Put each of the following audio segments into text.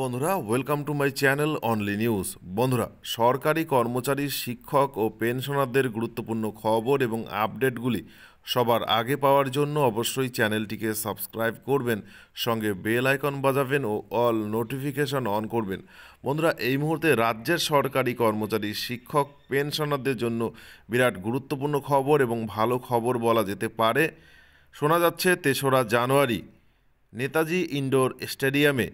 বন্ধুরা welcome to my channel only news বন্ধুরা সরকারি কর্মচারী শিক্ষক ও পেনশনারদের গুরুত্বপূর্ণ খবর এবং আপডেটগুলি সবার আগে পাওয়ার জন্য অবশ্যই চ্যানেলটিকে সাবস্ক্রাইব করবেন সঙ্গে বেল আইকন বাজাবেন ও অল নোটিফিকেশন অন করবেন বন্ধুরা এই মুহূর্তে রাজ্যের সরকারি কর্মচারী শিক্ষক পেনশনারদের জন্য বিরাট গুরুত্বপূর্ণ খবর এবং ভালো খবর বলা যেতে পারে শোনা যাচ্ছে তেসরা জানুয়ারি নেতাজি ইনডোর স্টেডিয়ামে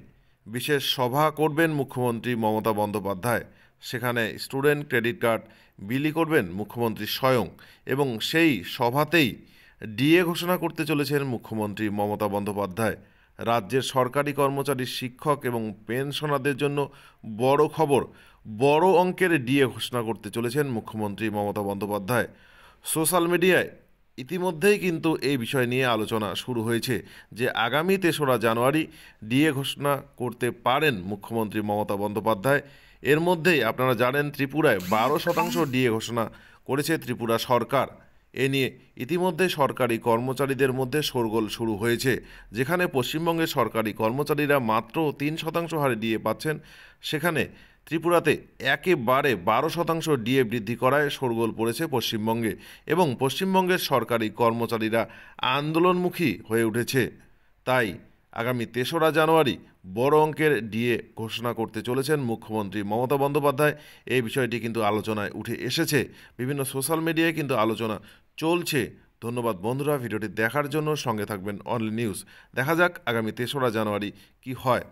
বিশেষ সভা করবেন মুখ্যমন্ত্রী মমতা বন্দ্যোপাধ্যায় সেখানে স্টুডেন্ট ক্রেডিট কার্ড বিলি করবেন মুখ্যমন্ত্রী স্বয়ং এবং সেই সভাতেই ডিএ ঘোষণা করতে চলেছেন মুখ্যমন্ত্রী মমতা বন্দ্যোপাধ্যায় রাজ্যের সরকারি কর্মচারী শিক্ষক এবং পেনশনারদের জন্য বড় খবর বড় অঙ্কের ডিএ ঘোষণা করতে চলেছেন মুখ্যমন্ত্রী মমতা বন্দ্যোপাধ্যায় সোশ্যাল মিডিয়ায় ইতিমধ্যেই কিন্তু এই বিষয় নিয়ে আলোচনা শুরু হয়েছে যে আগামী তেসরা জানুয়ারি ডিএ ঘোষণা করতে পারেন মুখ্যমন্ত্রী মমতা বন্দ্যোপাধ্যায় এর মধ্যেই আপনারা জানেন ত্রিপুরায় বারো শতাংশ ডিএ ঘোষণা করেছে ত্রিপুরা সরকার এ নিয়ে ইতিমধ্যে সরকারি কর্মচারীদের মধ্যে শোরগোল শুরু হয়েছে যেখানে পশ্চিমবঙ্গের সরকারি কর্মচারীরা মাত্র তিন শতাংশ হারে ডিএ পাচ্ছেন সেখানে ত্রিপুরাতে একেবারে বারো শতাংশ ডিএ বৃদ্ধি করায় শোরগোল পড়েছে পশ্চিমবঙ্গে এবং পশ্চিমবঙ্গের সরকারি কর্মচারীরা আন্দোলনমুখী হয়ে উঠেছে তাই আগামী তেসরা জানুয়ারি বড় অঙ্কের ডিএ ঘোষণা করতে চলেছেন মুখ্যমন্ত্রী মমতা বন্দ্যোপাধ্যায় এই বিষয়টি কিন্তু আলোচনায় উঠে এসেছে বিভিন্ন সোশ্যাল মিডিয়ায় কিন্তু আলোচনা চলছে ধন্যবাদ বন্ধুরা ভিডিওটি দেখার জন্য সঙ্গে থাকবেন অনলি নিউজ দেখা যাক আগামী তেসরা জানুয়ারি কি হয়